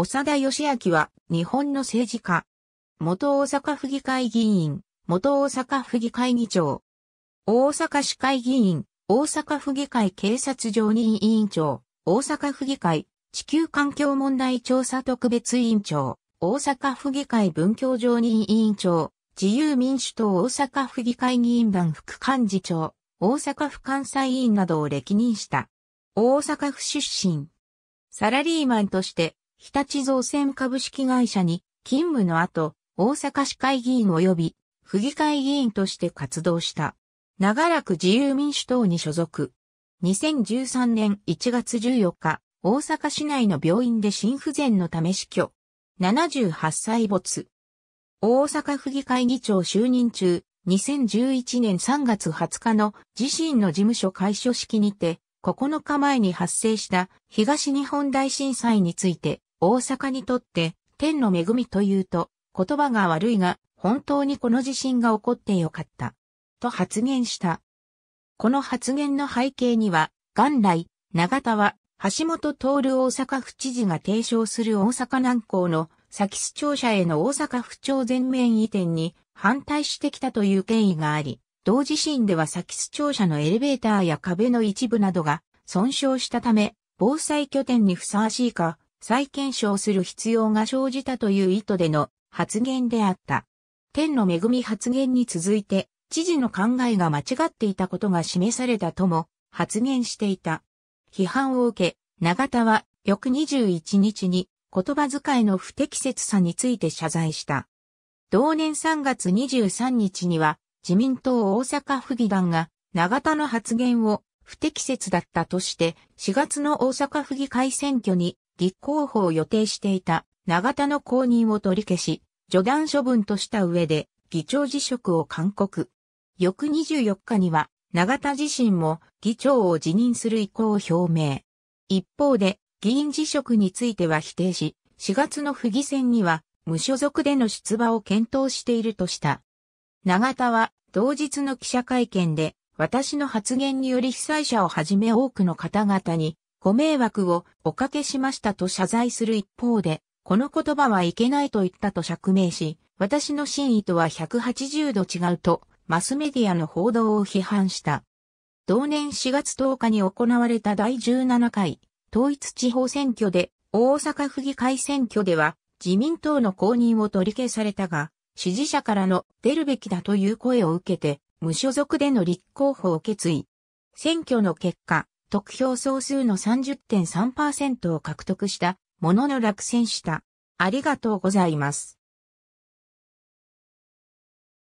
長田義明は日本の政治家。元大阪府議会議員、元大阪府議会議長。大阪市会議員、大阪府議会警察常任委員長、大阪府議会地球環境問題調査特別委員長、大阪府議会文教常任委員長、自由民主党大阪府議会議員団副幹事長、大阪府関西委員などを歴任した。大阪府出身。サラリーマンとして日立造船株式会社に勤務の後、大阪市会議員及び府議会議員として活動した。長らく自由民主党に所属。2013年1月14日、大阪市内の病院で心不全のため死去。78歳没。大阪府議会議長就任中、2011年3月20日の自身の事務所開所式にて、9日前に発生した東日本大震災について大阪にとって天の恵みというと言葉が悪いが本当にこの地震が起こってよかった。と発言した。この発言の背景には元来長田は橋本徹大阪府知事が提唱する大阪南港の先市庁舎への大阪府庁全面移転に反対してきたという経緯があり、同地震では先市庁舎のエレベーターや壁の一部などが損傷したため、防災拠点にふさわしいか再検証する必要が生じたという意図での発言であった。天の恵み発言に続いて、知事の考えが間違っていたことが示されたとも発言していた。批判を受け、永田は翌21日に言葉遣いの不適切さについて謝罪した。同年3月23日には自民党大阪府議団が永田の発言を不適切だったとして4月の大阪府議会選挙に立候補を予定していた永田の公認を取り消し、除団処分とした上で議長辞職を勧告。翌24日には永田自身も議長を辞任する意向を表明。一方で議員辞職については否定し、4月の府議選には無所属での出馬を検討しているとした。永田は同日の記者会見で私の発言により被災者をはじめ多くの方々にご迷惑をおかけしましたと謝罪する一方で、この言葉はいけないと言ったと釈明し、私の真意とは180度違うと、マスメディアの報道を批判した。同年4月10日に行われた第17回統一地方選挙で、大阪府議会選挙では自民党の公認を取り消されたが、支持者からの出るべきだという声を受けて、無所属での立候補を決意。選挙の結果、得票総数の30.3%を獲得したものの落選した。ありがとうございます。